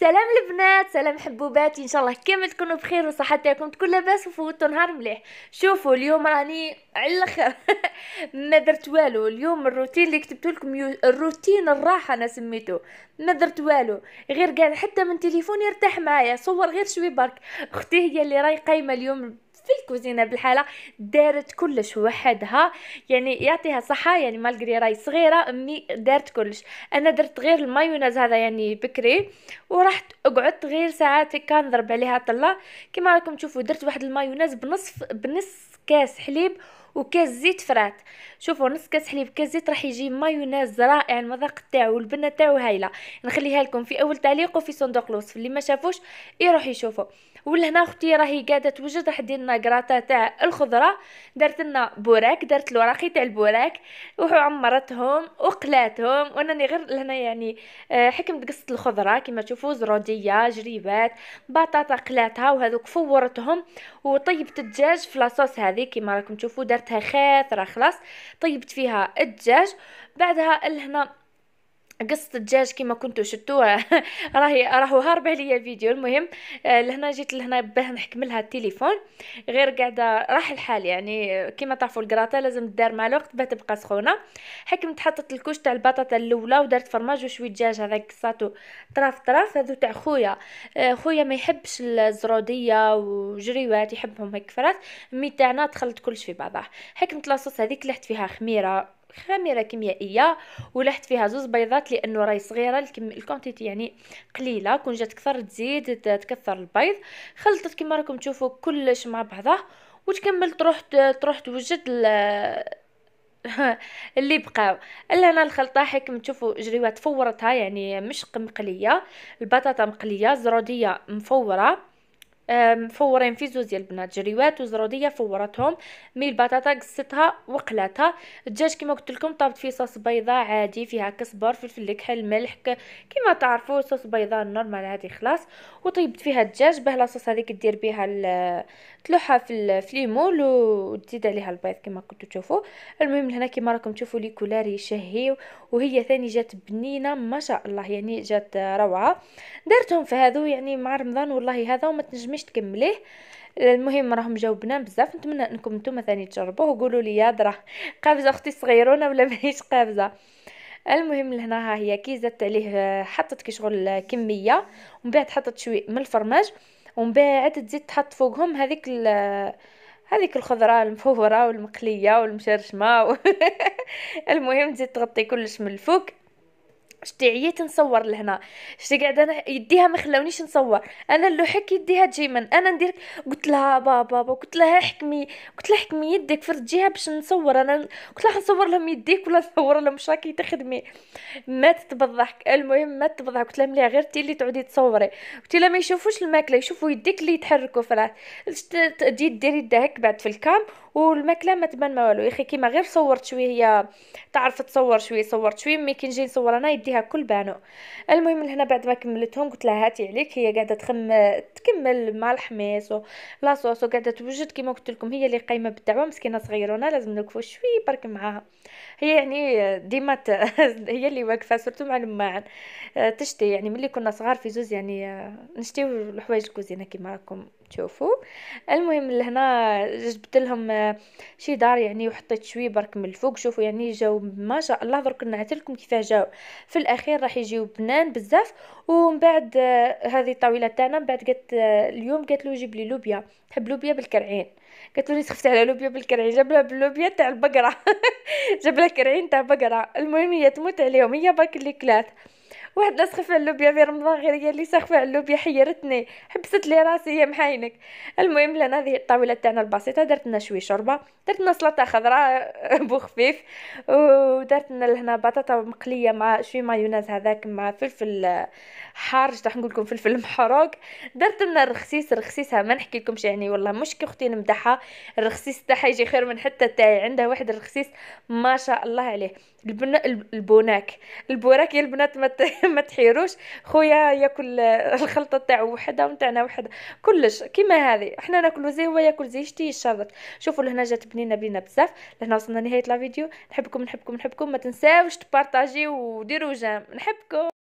سلام البنات سلام حبوباتي ان شاء الله كامل تكونوا بخير وصحتكم تكون لاباس وفوتوا نهار مليح شوفوا اليوم راني على الاخر ما درت والو اليوم الروتين اللي كتبت لكم يو... الروتين الراحه انا سميته ما درت والو غير قاعد حتى من تليفوني ارتاح معايا صور غير شوي برك اختي هي اللي راي قايمه اليوم في الكوزينه بالحاله دارت كلش وحدها يعني يعطيها صحه يعني مالغري راهي صغيره امي دارت كلش انا درت غير المايونيز هذا يعني بكري ورحت اقعدت غير ساعات هكا نضرب عليها طله كما راكم تشوفوا درت واحد المايونيز بنصف بنص كاس حليب وكاس زيت فرات شوفوا نص كاس حليب كاس زيت راح يجي مايونيز رائع المذاق تاعو البنه تاعو هايله نخليها لكم في اول تعليق وفي صندوق الوصف اللي ما شافوش يروح يشوفوا ولهنا اختي راهي قاعده توجد راح دير لنا كراطه تاع الخضره دارت لنا بوراك دارت الوراقي تاع البوراك وعمرتهم وقلاتهم وانا غير لهنا يعني آه، حكمت قصه الخضره كما تشوفوا زروديه جريبات بطاطا قلاتها وهذوك فورتهم وطيبت الدجاج في لاصوص هذه كما راكم تشوفوا دارت درتها خيط راه خلاص طيبت فيها الدجاج بعدها لهنا قصة الدجاج كما كنتو شتوها راهي راهو هارب عليا الفيديو المهم آه، لهنا جيت لهنا باه نحكملها التليفون غير قاعده راح الحال يعني آه، كما تعرفوا القراطة لازم دار مع الوقت باه تبقى سخونه حكمت حطت الكوش تاع البطاطا الاولى ودرت فرماج وشويه دجاج هذاك قصاتو طراف طراف هذو تاع خويا آه، خويا ما يحبش الزروديه وجريوات يحبهم هيك فرات مي تاعنا دخلت كلش في بعضها حكمت لاصوص هذيك لحت فيها خميره خميره كيميائيه ولحت فيها زوز بيضات لانه راهي صغيره الكم الكونتيتي يعني قليله كون جات كثر تزيد تكثر البيض خلطت كما راكم تشوفوا كلش مع بعضه وتكملت رحت تروح توجد اللي بقاو هنا الخلطه حكم تشوفوا جريوات فورتها يعني مش مقليه البطاطا مقليه زرودية مفوره مفورين في زوز ديال البنات جريوات وزروديه فورتهم مي البطاطا قصتها وقلاتها الدجاج كما قلت لكم طابت فيه صوص بيضاء عادي فيها كسبر فلفل الكحل ملح كما تعرفوا صوص بيضاء نورمال عادي خلاص وطيبت فيها الدجاج باه لاصوص هذيك دير بها تلوحها في فليمول وتزيد عليها البيض كما كنتو تشوفوا المهم هنا كما راكم تشوفوا لي كولار يشهي وهي ثاني جات بنينه ما شاء الله يعني جات روعه دارتهم في هذو يعني مع رمضان والله هذا وما تنجميش تكمليه المهم راهم جاوبنا بزاف نتمنى انكم نتوما ثاني تجربوه وقولوا لي يا دره قابزه اختي صغيرونه ولا ماهيش قابزه المهم لهنا ها هي كي زدت عليه حطت كي شغل كميه ومن بعد حطت شوي من الفرماج ومن بعد تزيد تحط فوقهم هذيك هذيك الخضره المفوره والمقليه والمشرشمه المهم تزيد تغطي كلش من الفوق شتي عييت نصور لهنا شتي قاعده انا يديها ما خلاونيش نصور انا اللوحك يديها تجي من انا ندير قلت لها بابا بابا قلت لها حكمي قلت لها حكمي يديك فرجيها باش نصور انا قلت لها نصور لهم يديك ولا نصور لهم شاكي تخدمي ماتت بالضحك المهم ماتت بالضحك قلت لها مليح غير تي اللي تعودي تصوري قلت لها ما يشوفوش الماكله يشوفوا يديك اللي يتحركوا في راه تجي ديري يدها بعد في الكام والماكله ما تبان ما والو يا اخي كيما غير صورت شويه هي تعرف تصور شويه صورت شويه مي كي نجي نصور انا يدي فيها كل بانو المهم هنا بعد ما كملتهم قلت لها هاتي عليك هي قاعده تخم تكمل مع الحميص ولاصوص وقاعده توجد كما قلت لكم هي اللي قايمه بالدعوه مسكينه صغيرونه لازم نوقفوا شوي برك معاها هي يعني ديما ت... هي اللي واقفه سورتو مع الماعن تشتي يعني ملي كنا صغار في زوز يعني نشتيو الحوايج الكوزينه كيما راكم تشوفوا المهم لهنا جبت لهم آه، شي دار يعني وحطيت شويه برك من الفوق شوفوا يعني جاو ما شاء الله درك نعت لكم كيفاه جاو في الاخير راح يجيو بنان بزاف ومن بعد آه، هذه الطاوله تاعنا من بعد قالت آه، اليوم قالت له جيب لي لوبيا حب لوبيا بالكرعين قالت له خفت على لوبيا بالكرعين جاب لها باللوبيا تاع البقره جاب لها كرعين تاع بقره المهم هي تموت عليهم هي باك اللي كلات واحد لا سخف على اللوبيا في رمضان غير هي اللي سخفة على اللوبيا حيرتني حبست لي راسي هي محاينك المهم لنا هذه الطاوله تاعنا البسيطه درت لنا شويه شوربه درت لنا سلطه خضراء بو خفيف ودرت لنا لهنا بطاطا مقليه مع شويه مايونيز هذاك مع فلفل حار راح نقول لكم فلفل محروق درت لنا الرخسيس رخسيسها ما نحكي لكمش يعني والله مش كي اختي نمدحها الرخسيس تاعها يجي خير من حتى تاعي عندها واحد الرخسيس ما شاء الله عليه البن... البوناك البوراك يا البنات ما ما تحيروش خويا ياكل الخلطه تاعو وحده ونتاعنا وحده كلش كيما هذه احنا ناكلو زي هو ياكل زي شتي يشرط شوفوا لهنا جات بنينه بينا بزاف لهنا وصلنا لنهايه لا فيديو نحبكم نحبكم نحبكم ما تنساوش تبارطاجيو وديروا جام نحبكم